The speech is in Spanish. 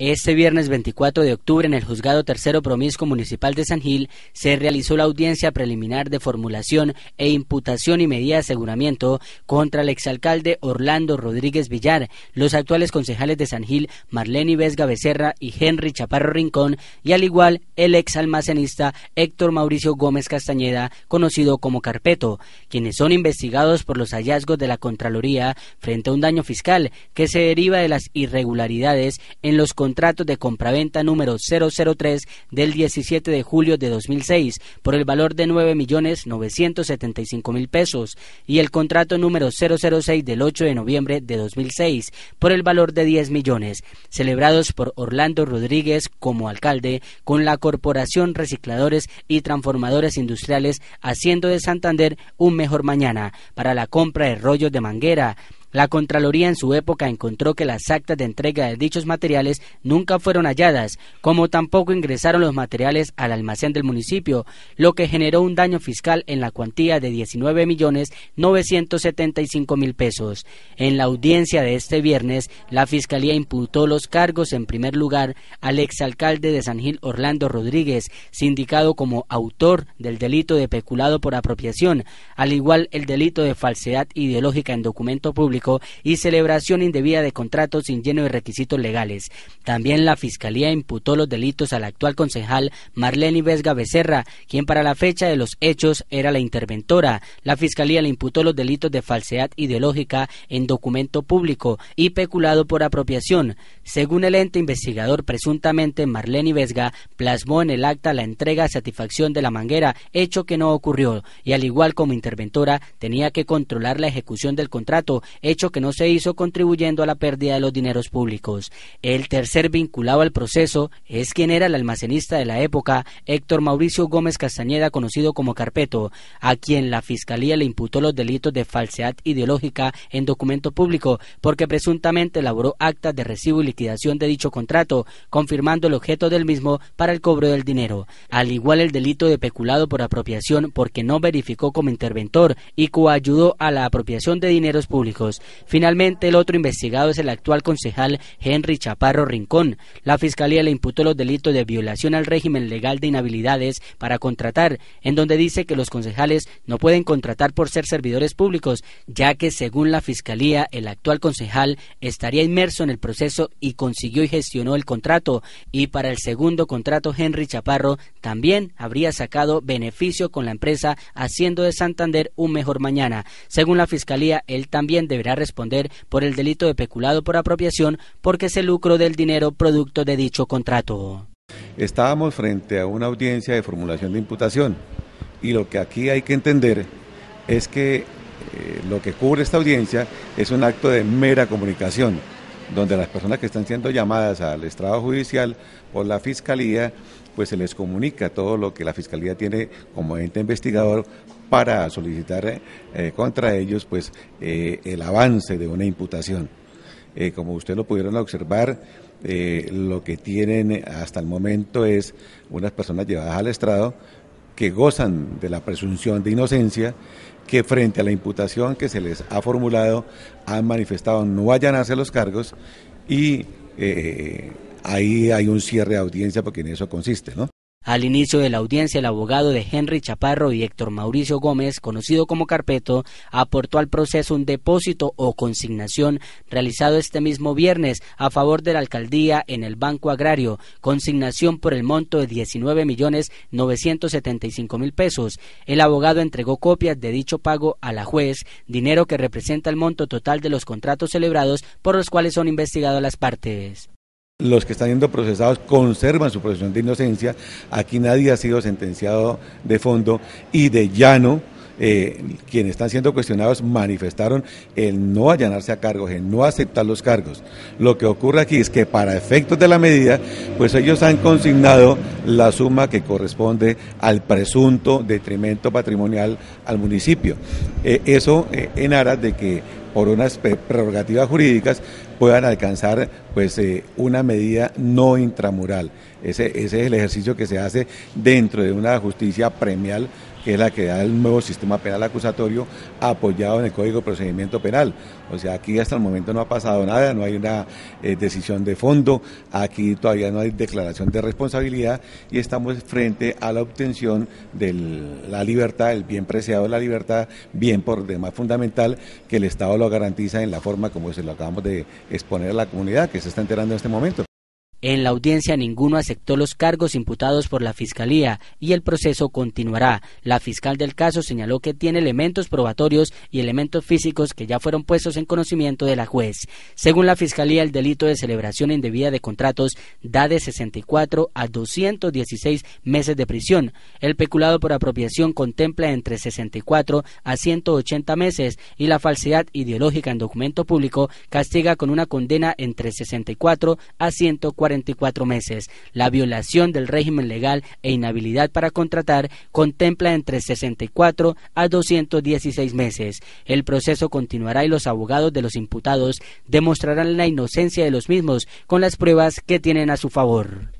Este viernes 24 de octubre en el Juzgado Tercero Promisco Municipal de San Gil se realizó la audiencia preliminar de formulación e imputación y medida de aseguramiento contra el exalcalde Orlando Rodríguez Villar, los actuales concejales de San Gil Marlene Vesga Becerra y Henry Chaparro Rincón y al igual el exalmacenista Héctor Mauricio Gómez Castañeda, conocido como Carpeto, quienes son investigados por los hallazgos de la Contraloría frente a un daño fiscal que se deriva de las irregularidades en los contrato de compraventa número 003 del 17 de julio de 2006 por el valor de 9.975.000 pesos y el contrato número 006 del 8 de noviembre de 2006 por el valor de 10 millones, celebrados por Orlando Rodríguez como alcalde con la Corporación Recicladores y Transformadores Industriales haciendo de Santander un mejor mañana para la compra de rollos de manguera la Contraloría en su época encontró que las actas de entrega de dichos materiales nunca fueron halladas, como tampoco ingresaron los materiales al almacén del municipio, lo que generó un daño fiscal en la cuantía de 19.975.000 millones mil pesos. En la audiencia de este viernes, la Fiscalía imputó los cargos en primer lugar al exalcalde de San Gil Orlando Rodríguez, sindicado como autor del delito de peculado por apropiación, al igual el delito de falsedad ideológica en documento público y celebración indebida de contratos sin lleno de requisitos legales. También la Fiscalía imputó los delitos al actual concejal Marlene Vesga Becerra, quien para la fecha de los hechos era la interventora. La Fiscalía le imputó los delitos de falsedad ideológica en documento público y peculado por apropiación. Según el ente investigador, presuntamente Marlene Vesga plasmó en el acta la entrega a satisfacción de la manguera, hecho que no ocurrió, y al igual como interventora tenía que controlar la ejecución del contrato, hecho que no se hizo contribuyendo a la pérdida de los dineros públicos. El tercer vinculado al proceso es quien era el almacenista de la época, Héctor Mauricio Gómez Castañeda, conocido como Carpeto, a quien la Fiscalía le imputó los delitos de falsedad ideológica en documento público, porque presuntamente elaboró actas de recibo y liquidación de dicho contrato, confirmando el objeto del mismo para el cobro del dinero. Al igual el delito de peculado por apropiación porque no verificó como interventor y coayudó a la apropiación de dineros públicos. Finalmente, el otro investigado es el actual concejal Henry Chaparro Rincón. La Fiscalía le imputó los delitos de violación al régimen legal de inhabilidades para contratar, en donde dice que los concejales no pueden contratar por ser servidores públicos, ya que según la Fiscalía, el actual concejal estaría inmerso en el proceso y consiguió y gestionó el contrato. Y para el segundo contrato, Henry Chaparro también habría sacado beneficio con la empresa haciendo de Santander un mejor mañana. Según la Fiscalía, él también deberá a responder por el delito de peculado por apropiación porque se lucro del dinero producto de dicho contrato. Estábamos frente a una audiencia de formulación de imputación y lo que aquí hay que entender es que eh, lo que cubre esta audiencia es un acto de mera comunicación donde las personas que están siendo llamadas al estrado judicial por la fiscalía, pues se les comunica todo lo que la fiscalía tiene como ente investigador para solicitar eh, eh, contra ellos pues eh, el avance de una imputación. como ustedes lo pudieron observar, lo que tienen hasta el momento es unas personas llevadas al estrado que gozan de la presunción de inocencia, que frente a la imputación que se les ha formulado han manifestado no vayan a hacer los cargos y eh, ahí hay un cierre de audiencia porque en eso consiste, ¿no? Al inicio de la audiencia, el abogado de Henry Chaparro y Héctor Mauricio Gómez, conocido como Carpeto, aportó al proceso un depósito o consignación realizado este mismo viernes a favor de la alcaldía en el Banco Agrario, consignación por el monto de 19.975.000 millones mil pesos. El abogado entregó copias de dicho pago a la juez, dinero que representa el monto total de los contratos celebrados por los cuales son investigadas las partes. Los que están siendo procesados conservan su profesión de inocencia. Aquí nadie ha sido sentenciado de fondo y de llano. Eh, quienes están siendo cuestionados manifestaron el no allanarse a cargos, el no aceptar los cargos. Lo que ocurre aquí es que para efectos de la medida, pues ellos han consignado la suma que corresponde al presunto detrimento patrimonial al municipio. Eh, eso eh, en aras de que por unas prerrogativas jurídicas puedan alcanzar pues eh, una medida no intramural. Ese, ese es el ejercicio que se hace dentro de una justicia premial que es la que da el nuevo sistema penal acusatorio apoyado en el Código de Procedimiento Penal. O sea, aquí hasta el momento no ha pasado nada, no hay una eh, decisión de fondo, aquí todavía no hay declaración de responsabilidad y estamos frente a la obtención de la libertad, el bien preciado de la libertad, bien por demás fundamental que el Estado lo garantiza en la forma como se lo acabamos de exponer a la comunidad que se está enterando en este momento. En la audiencia ninguno aceptó los cargos imputados por la Fiscalía y el proceso continuará. La fiscal del caso señaló que tiene elementos probatorios y elementos físicos que ya fueron puestos en conocimiento de la juez. Según la Fiscalía, el delito de celebración indebida de contratos da de 64 a 216 meses de prisión. El peculado por apropiación contempla entre 64 a 180 meses y la falsedad ideológica en documento público castiga con una condena entre 64 a 140 meses. La violación del régimen legal e inhabilidad para contratar contempla entre 64 a 216 meses. El proceso continuará y los abogados de los imputados demostrarán la inocencia de los mismos con las pruebas que tienen a su favor.